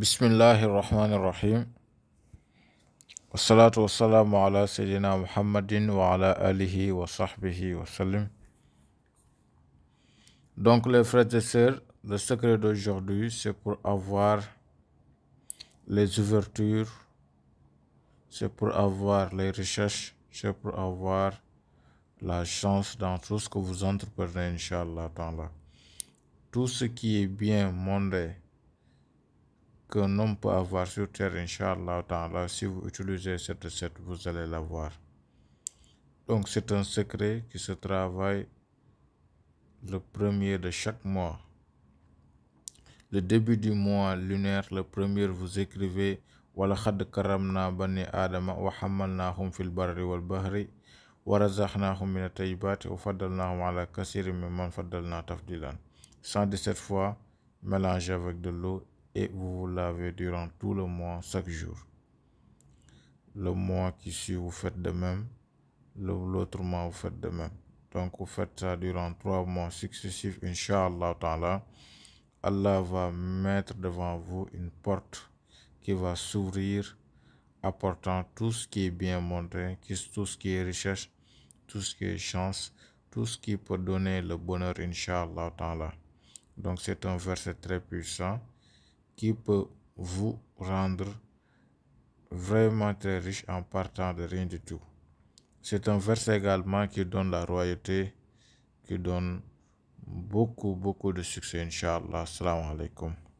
Bismillahir rahmani rahim ala muhammadin wa ala alihi wa sahbihi wa donc les frères et sœurs le secret d'aujourd'hui c'est pour avoir les ouvertures c'est pour avoir les recherches c'est pour avoir la chance dans tout ce que vous entreprenez inchallah tout ce qui est bien mondain qu'un homme peut avoir sur terre, Inch'Allah, si vous utilisez cette recette, vous allez l'avoir. Donc, c'est un secret qui se travaille le premier de chaque mois. Le début du mois lunaire, le premier, vous écrivez min ala mimman faddalna tafdilan. 117 fois mélangé avec de l'eau et vous lavez durant tout le mois, chaque jour. Le mois qui suit, vous faites de même. L'autre mois, vous faites de même. Donc, vous faites ça durant trois mois successifs, Inch'Allah Allah va mettre devant vous une porte qui va s'ouvrir, apportant tout ce qui est bien montré, tout ce qui est recherche, tout ce qui est chance, tout ce qui peut donner le bonheur, Inch'Allah là. Donc, c'est un verset très puissant qui peut vous rendre vraiment très riche en partant de rien du tout. C'est un verset également qui donne la royauté, qui donne beaucoup, beaucoup de succès, Inch'Allah. Assalamu alaikum.